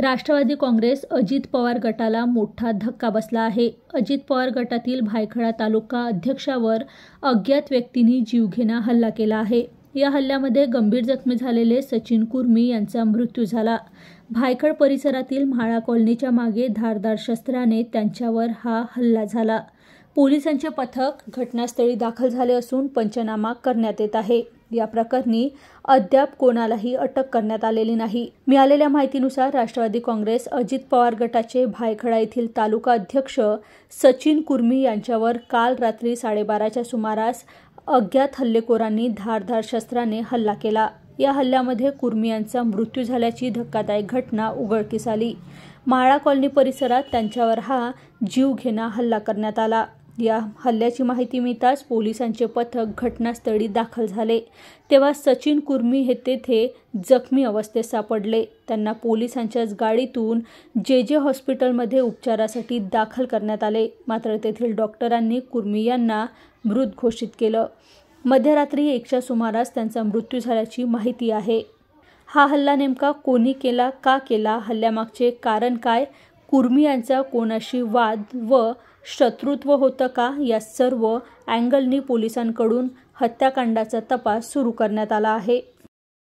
राष्ट्रवादी काँग्रेस अजित पवार गटाला मोठा धक्का बसला आहे अजित पवार गटातील भायखळा तालुका अध्यक्षावर अज्ञात व्यक्तींनी जीवघेणा हल्ला केला आहे या हल्ल्यामध्ये गंभीर जखमी झालेले सचिन कुर्मी यांचा मृत्यू झाला भायखळ परिसरातील म्हाळा कॉलनीच्या मागे धारदार शस्त्राने त्यांच्यावर हा हल्ला झाला पोलिसांचे पथक घटनास्थळी दाखल झाले असून पंचनामा करण्यात येत आहे या प्रकरणी अद्याप कोणालाही अटक करण्यात आलेली नाही मिळालेल्या माहितीनुसार राष्ट्रवादी काँग्रेस अजित पवार गटाचे भायखडा येथील तालुका अध्यक्ष सचिन कुर्मी यांच्यावर काल रात्री साडेबाराच्या सुमारास अज्ञात हल्लेखोरांनी धारधार शस्त्राने हल्ला केला या हल्ल्यामध्ये कुर्मी यांचा मृत्यू झाल्याची धक्कादायक घटना उघडकीस आली माळा कॉलनी परिसरात त्यांच्यावर हा जीवघेणा हल्ला करण्यात आला या हल्ल्याची माहिती मिळताच पोलिसांचे पथक घटनास्थळी दाखल झाले तेव्हा सचिन कुर्मी हे तेथे जखमी अवस्थेत सापडले त्यांना पोलिसांच्याच गाडीतून जे जे हॉस्पिटलमध्ये उपचारासाठी दाखल करण्यात आले मात्र तेथील डॉक्टरांनी कुर्मी यांना मृत घोषित केलं मध्यरात्री एकच्या सुमारास त्यांचा मृत्यू झाल्याची माहिती आहे हा हल्ला नेमका कोणी केला का केला हल्ल्यामागचे कारण काय कुर्मी यांचा कोणाशी वाद व शत्रुत्व होतं का या सर्व अँगलनी पोलिसांकडून हत्याकांडाचा तपास सुरू करण्यात आला आहे